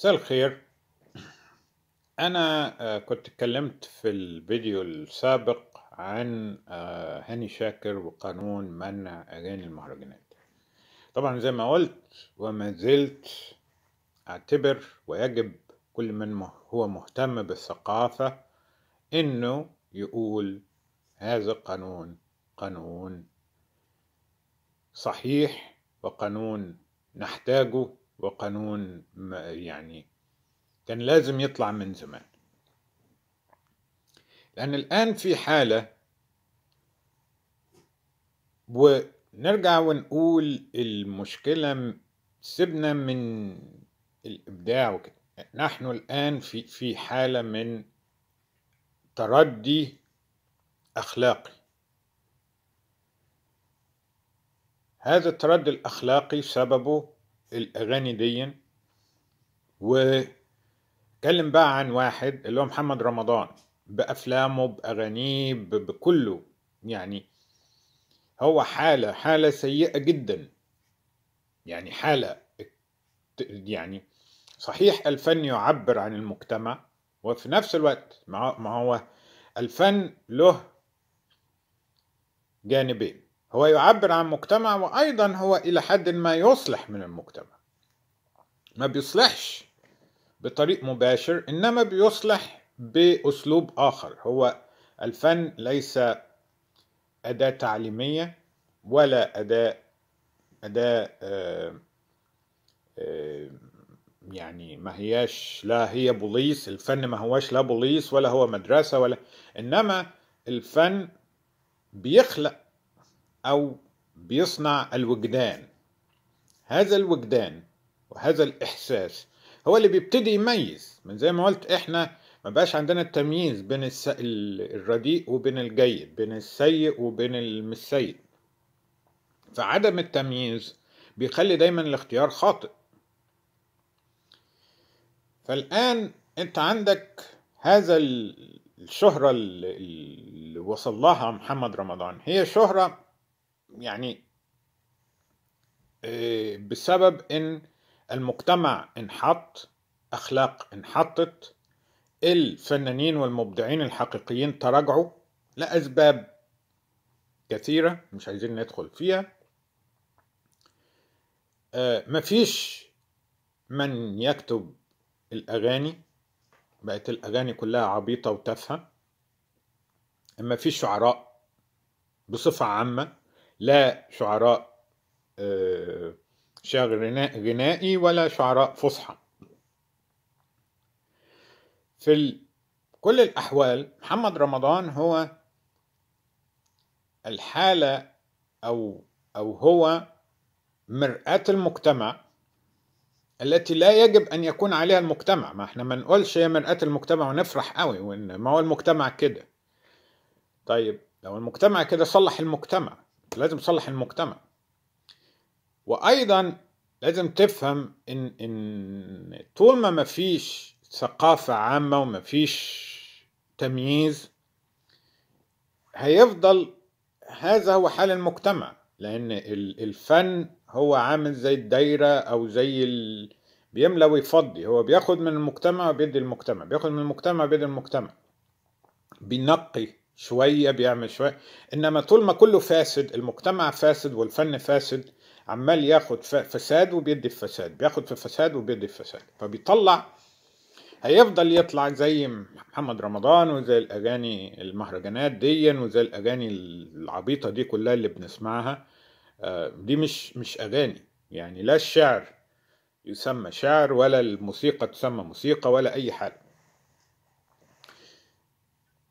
مساء الخير أنا آه، كنت اتكلمت في الفيديو السابق عن آه، هاني شاكر وقانون منع أغاني المهرجانات طبعا زي ما قلت وما زلت أعتبر ويجب كل من هو مهتم بالثقافة إنه يقول هذا القانون قانون صحيح وقانون نحتاجه وقانون يعني كان لازم يطلع من زمان لأن الآن في حالة ونرجع ونقول المشكلة سيبنا من الإبداع وكده نحن الآن في في حالة من تردي أخلاقي هذا التردي الأخلاقي سببه الاغاني دي وكلم بقى عن واحد اللي هو محمد رمضان بافلامه باغانيه بكله يعني هو حاله حاله سيئه جدا يعني حاله يعني صحيح الفن يعبر عن المجتمع وفي نفس الوقت ما هو الفن له جانبين هو يعبر عن مجتمع وأيضا هو إلى حد ما يصلح من المجتمع ما بيصلحش بطريق مباشر إنما بيصلح بأسلوب آخر هو الفن ليس أداة تعليمية ولا أداة أداة آه، آه، يعني ما هياش لا هي بوليس الفن ما هواش لا بوليس ولا هو مدرسة ولا إنما الفن بيخلق أو بيصنع الوجدان هذا الوجدان وهذا الإحساس هو اللي بيبتدي يميز من زي ما قلت إحنا ما بقاش عندنا التمييز بين الس... الرديء وبين الجيد بين السيء وبين المسيء فعدم التمييز بيخلي دايما الاختيار خاطئ فالآن أنت عندك هذا الشهرة اللي وصل لها محمد رمضان هي شهرة يعني آه، بسبب ان المجتمع انحط اخلاق انحطت الفنانين والمبدعين الحقيقيين تراجعوا لاسباب كثيره مش عايزين ندخل فيها آه، مفيش من يكتب الاغاني بقت الاغاني كلها عبيطه وتافهه مفيش شعراء بصفه عامه لا شعراء آه، شعر غنائي ولا شعراء فصحى في كل الأحوال محمد رمضان هو الحالة أو أو هو مرآة المجتمع التي لا يجب أن يكون عليها المجتمع ما احنا ما نقولش هي مرآة المجتمع ونفرح قوي وإن ما هو المجتمع كده طيب لو المجتمع كده صلح المجتمع لازم تصلح المجتمع وايضا لازم تفهم ان ان طول ما مفيش ثقافة عامة ومفيش تمييز هيفضل هذا هو حال المجتمع لان الفن هو عامل زي الدايرة او زي ال... بيملى ويفضي هو بياخد من المجتمع وبيدي المجتمع بياخد من المجتمع وبيدي المجتمع بينقي شوية بيعمل شوية إنما طول ما كله فاسد المجتمع فاسد والفن فاسد عمال ياخد فساد وبيدي فساد بياخد في فساد وبيدي فساد فبيطلع هيفضل يطلع زي محمد رمضان وزي الاغاني المهرجانات دي وزي الاغاني العبيطه دي كلها اللي بنسمعها آه، دي مش مش اغاني يعني لا الشعر يسمى شعر ولا الموسيقى تسمى موسيقى ولا اي حاجه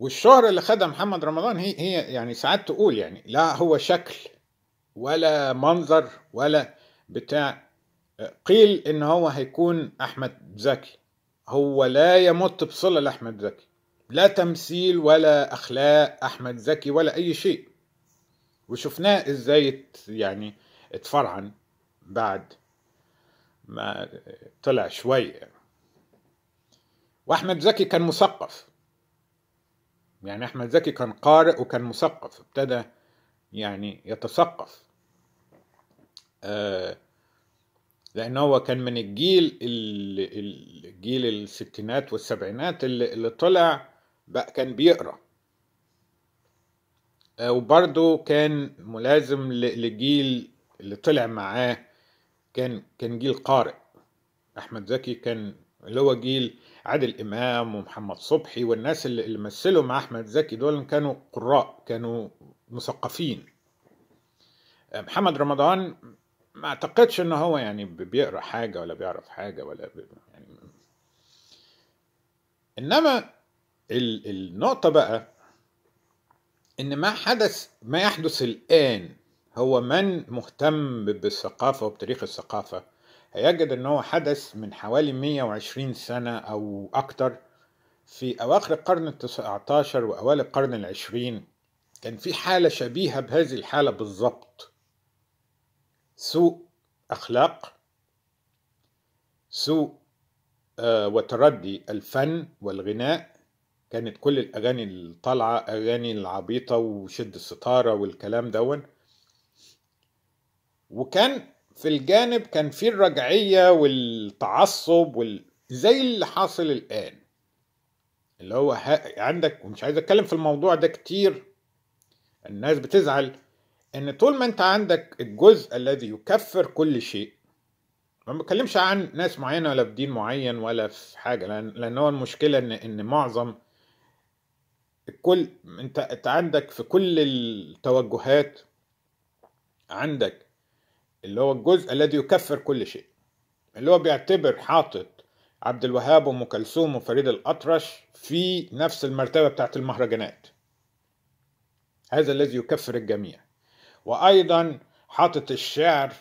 والشهرة اللي خدها محمد رمضان هي هي يعني ساعات تقول يعني لا هو شكل ولا منظر ولا بتاع قيل ان هو هيكون احمد زكي هو لا يمت بصله لاحمد زكي لا تمثيل ولا اخلاق احمد زكي ولا اي شيء وشفناه ازاي يعني اتفرعن بعد ما طلع شويه واحمد زكي كان مثقف يعني أحمد زكي كان قارئ وكان مثقف ابتدى يعني يتثقف آه، لأن هو كان من الجيل الجيل الستينات والسبعينات اللي, طلع بقى كان بيقرأ آه، وبرده كان ملازم لجيل اللي طلع معاه كان كان جيل قارئ أحمد زكي كان اللي هو جيل عادل امام ومحمد صبحي والناس اللي, اللي مثلوا مع احمد زكي دول كانوا قراء كانوا مثقفين آه، محمد رمضان ما اعتقدش ان هو يعني بيقرا حاجه ولا بيعرف حاجه ولا بي يعني انما النقطه بقى ان ما حدث ما يحدث الان هو من مهتم بالثقافه وبتاريخ الثقافه هيجد ان هو حدث من حوالي 120 سنة او اكتر في اواخر القرن ال19 واوائل القرن العشرين كان في حالة شبيهة بهذه الحالة بالظبط سوء اخلاق سوء آه، وتردي الفن والغناء كانت كل الاغاني الطالعة اغاني العبيطة وشد الستارة والكلام دون وكان في الجانب كان في الرجعية والتعصب وال... زي اللي حاصل الآن اللي هو ه... عندك ومش عايز أتكلم في الموضوع ده كتير الناس بتزعل إن طول ما أنت عندك الجزء الذي يكفر كل شيء ما بتكلمش عن ناس معينة ولا في دين معين ولا في حاجة لأن, لأن هو المشكلة إن إن معظم الكل أنت أنت عندك في كل التوجهات عندك اللي هو الجزء الذي يكفر كل شيء اللي هو بيعتبر حاطط عبد الوهاب وام كلثوم وفريد الاطرش في نفس المرتبه بتاعه المهرجانات هذا الذي يكفر الجميع وايضا حاطط الشعر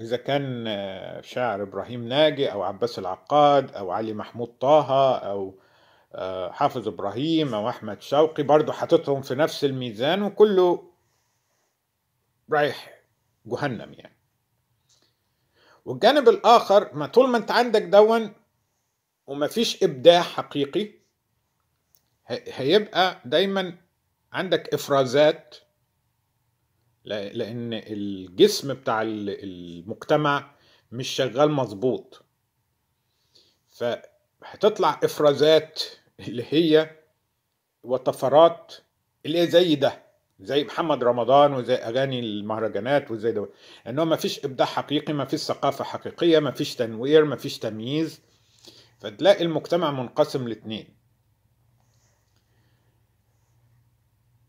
اذا كان آه، شعر ابراهيم ناجي او عباس العقاد او علي محمود طه او آه، حافظ ابراهيم او احمد شوقي برضه حاططهم في نفس الميزان وكله رايح جهنم يعني والجانب الاخر ما طول ما انت عندك دون ومفيش ابداع حقيقي هيبقى دايما عندك افرازات لان الجسم بتاع المجتمع مش شغال مظبوط فهتطلع افرازات اللي هي وطفرات اللي هي زي ده زي محمد رمضان وزي اغاني المهرجانات وزي ده ان هو ما فيش ابداع حقيقي ما فيش ثقافه حقيقيه ما فيش تنوير ما فيش تمييز فتلاقي المجتمع منقسم لاثنين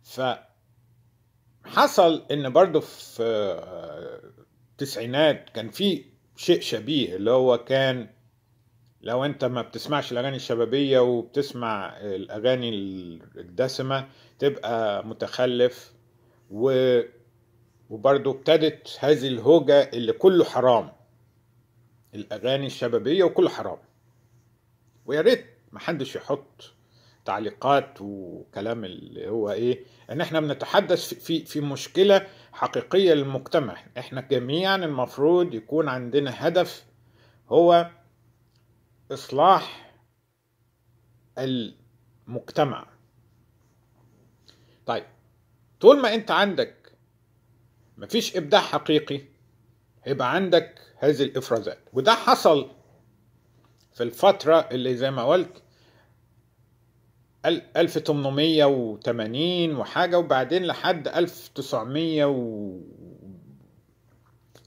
ف حصل ان برضو في التسعينات كان في شيء شبيه اللي هو كان لو انت ما بتسمعش الاغاني الشبابيه وبتسمع الاغاني الدسمه تبقى متخلف و وبرضه ابتدت هذه الهوجة اللي كله حرام الأغاني الشبابية وكله حرام ويا ريت محدش يحط تعليقات وكلام اللي هو ايه ان احنا بنتحدث في في مشكله حقيقيه للمجتمع احنا جميعا المفروض يكون عندنا هدف هو إصلاح المجتمع طيب طول ما أنت عندك مفيش إبداع حقيقي هيبقى عندك هذه الإفرازات وده حصل في الفترة اللي زي ما قلت 1880 وحاجة وبعدين لحد 1900 و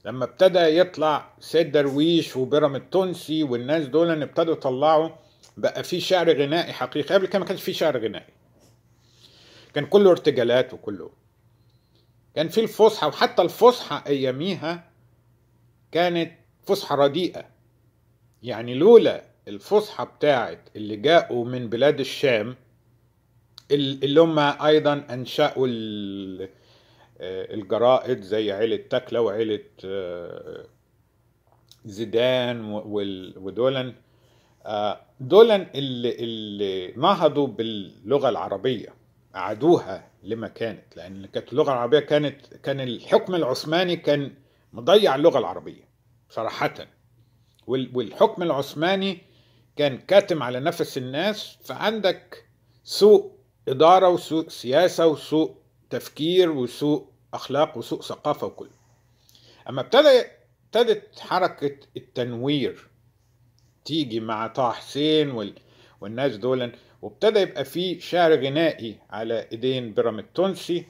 لما ابتدى يطلع سيد درويش وبرم التونسي والناس دول ابتدوا يطلعوا بقى في شعر غنائي حقيقي قبل كده ما كانش في شعر غنائي كان كله ارتجالات وكله كان في الفصحى وحتى الفصحى اياميها كانت فصحى رديئه يعني لولا الفصحى بتاعت اللي جاءوا من بلاد الشام اللي هم ايضا انشأوا آه، الجرائد زي عيلة تاكلا وعيلة آه، زيدان ودولن آه، دولن اللي, اللي نهضوا باللغة العربية أعادوها لما كانت لأن كانت اللغة العربية كانت كان الحكم العثماني كان مضيع اللغة العربية صراحة والحكم العثماني كان كاتم على نفس الناس فعندك سوء إدارة وسوء سياسة وسوء تفكير وسوء أخلاق وسوء ثقافة وكل أما ابتدى ابتدت حركة التنوير تيجي مع طه حسين والناس دول وابتدى يبقى في شعر غنائي على ايدين بيراميد التونسي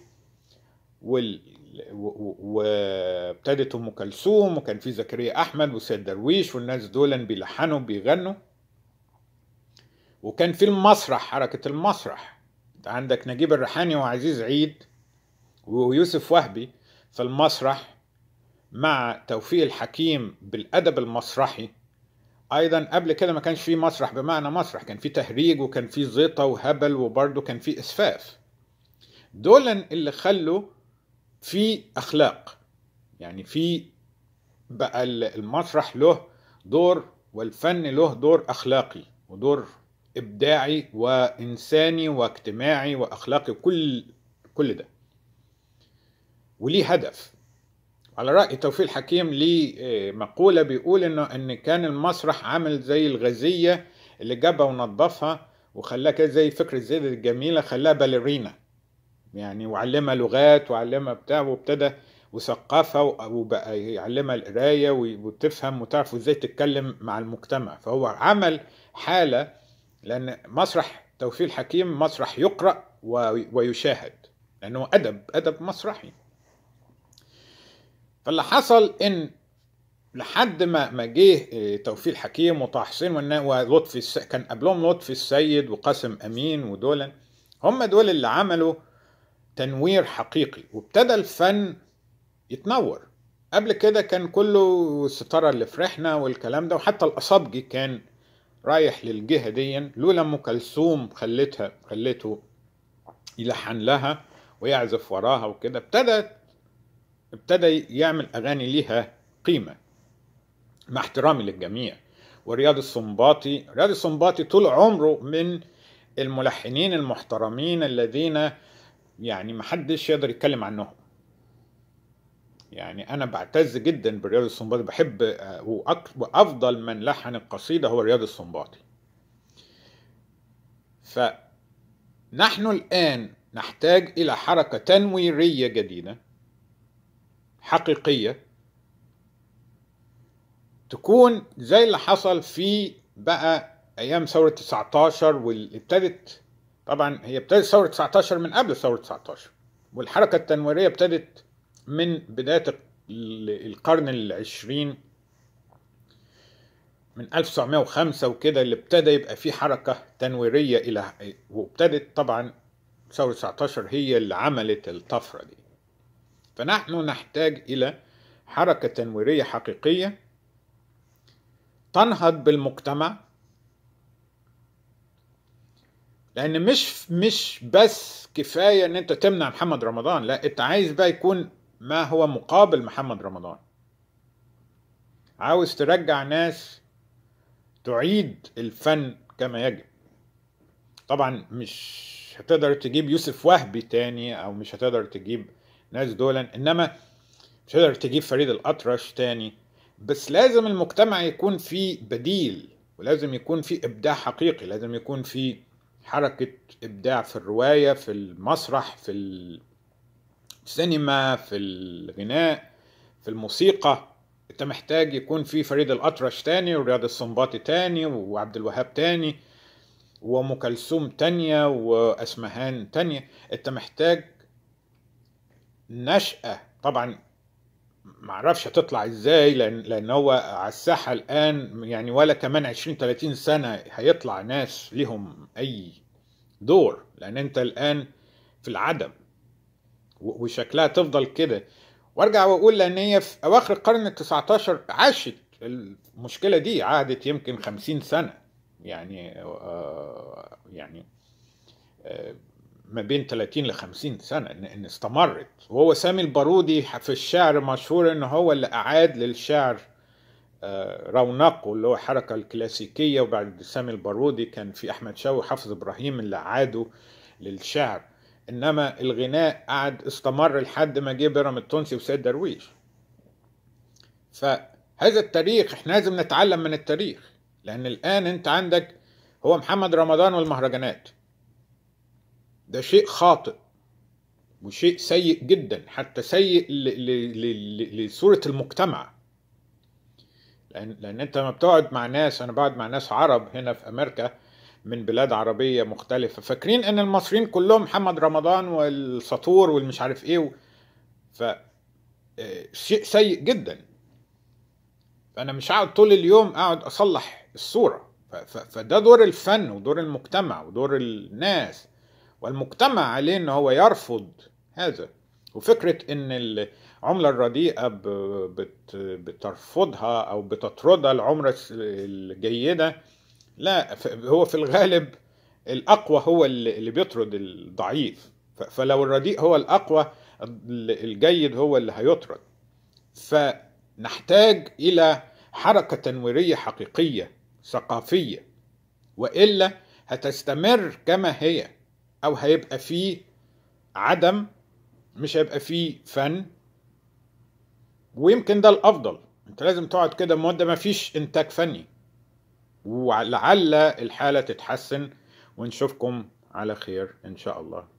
وابتدت ام كلثوم وكان في زكريا احمد وسيد درويش والناس دول بيلحنوا بيغنوا وكان في المسرح حركه المسرح عندك نجيب الريحاني وعزيز عيد ويوسف وهبي في المسرح مع توفيق الحكيم بالادب المسرحي ايضا قبل كده ما كانش في مسرح بمعنى مسرح كان في تهريج وكان في زيطه وهبل وبرده كان في اسفاف دول اللي خلوا في اخلاق يعني في بقى المسرح له دور والفن له دور اخلاقي ودور ابداعي وانساني واجتماعي واخلاقي كل كل ده وليه هدف على رأي توفيق حكيم ليه آه، مقولة بيقول إنه إن كان المسرح عامل زي الغازية اللي جابها ونظفها وخلاها كده زي فكرة زيد الجميلة خلاها باليرينا يعني وعلمها لغات وعلمها بتاع وابتدى وثقفها وبقى يعلمها القراية وتفهم وتعرف ازاي تتكلم مع المجتمع فهو عمل حالة لأن مسرح توفيق الحكيم مسرح يقرأ ويشاهد لأنه أدب أدب مسرحي فاللي حصل إن لحد ما ما جه آه، توفيق الحكيم وطه حسين ولطفي كان قبلهم لطفي السيد وقاسم امين ودول هم دول اللي عملوا تنوير حقيقي وابتدى الفن يتنور قبل كده كان كله الستاره اللي فرحنا والكلام ده وحتى الاصابجي كان رايح للجهة دي لولا أم كلثوم خلتها خلته يلحن لها ويعزف وراها وكده ابتدت ابتدى يعمل أغاني ليها قيمة مع احترامي للجميع ورياض السنباطي رياض السنباطي طول عمره من الملحنين المحترمين الذين يعني محدش يقدر يتكلم عنهم يعني انا بعتز جدا برياض الصنباطي بحب آه، وافضل من لحن القصيده هو رياض الصنباطي فنحن الان نحتاج الى حركه تنويريه جديده حقيقيه تكون زي اللي حصل في بقى ايام ثوره 19 واللي ابتدت طبعا هي ابتدت ثوره 19 من قبل ثوره 19 والحركه التنويريه ابتدت من بداية القرن العشرين من 1905 وكده اللي ابتدى يبقى في حركة تنويرية إلى وابتدت طبعا ثورة 19 هي اللي عملت الطفرة دي فنحن نحتاج إلى حركة تنويرية حقيقية تنهض بالمجتمع لأن مش مش بس كفاية إن أنت تمنع محمد رمضان لا أنت عايز بقى يكون ما هو مقابل محمد رمضان عاوز ترجع ناس تعيد الفن كما يجب طبعا مش هتقدر تجيب يوسف وهبي تاني او مش هتقدر تجيب ناس دولا انما مش هتقدر تجيب فريد الاطرش تاني بس لازم المجتمع يكون فيه بديل ولازم يكون في ابداع حقيقي لازم يكون في حركه ابداع في الروايه في المسرح في السينما في الغناء في الموسيقى انت محتاج يكون في فريد الاطرش تاني ورياض السنباطي تاني وعبد الوهاب تاني وام كلثوم تانية واسمهان تانية انت محتاج نشأة طبعا معرفش هتطلع ازاي لان لان هو على الساحه الان يعني ولا كمان 20 30 سنه هيطلع ناس ليهم اي دور لان انت الان في العدم وشكلها تفضل كده وارجع واقول لان هي في اواخر القرن ال19 عاشت المشكله دي عادت يمكن 50 سنه يعني آه يعني آه ما بين 30 ل 50 سنه ان استمرت وهو سامي البارودي في الشعر مشهور ان هو اللي اعاد للشعر آه، رونقه اللي هو الحركه الكلاسيكيه وبعد سامي البارودي كان في احمد شوقي حافظ ابراهيم اللي عادوا للشعر انما الغناء قعد استمر لحد ما جه بيرام التونسي وسيد درويش فهذا التاريخ احنا لازم نتعلم من التاريخ لان الان انت عندك هو محمد رمضان والمهرجانات ده شيء خاطئ وشيء سيء جدا حتى سيء لصورة المجتمع لأن, لأن أنت لما بتقعد مع ناس أنا بقعد مع ناس عرب هنا في أمريكا من بلاد عربية مختلفة فاكرين ان المصريين كلهم محمد رمضان والسطور والمش عارف ايه ف آه، شيء سيء جدا فانا مش هقعد طول اليوم اقعد اصلح الصورة فده دور الفن ودور المجتمع ودور الناس والمجتمع عليه ان هو يرفض هذا وفكرة ان العملة الرديئة بترفضها او بتطردها العملة الجيدة لا هو في الغالب الاقوى هو اللي بيطرد الضعيف فلو الرديء هو الاقوى الجيد هو اللي هيطرد فنحتاج الى حركه تنويريه حقيقيه ثقافيه والا هتستمر كما هي او هيبقى فيه عدم مش هيبقى فيه فن ويمكن ده الافضل انت لازم تقعد كده مده ما فيش انتاج فني ولعل الحالة تتحسن ونشوفكم على خير إن شاء الله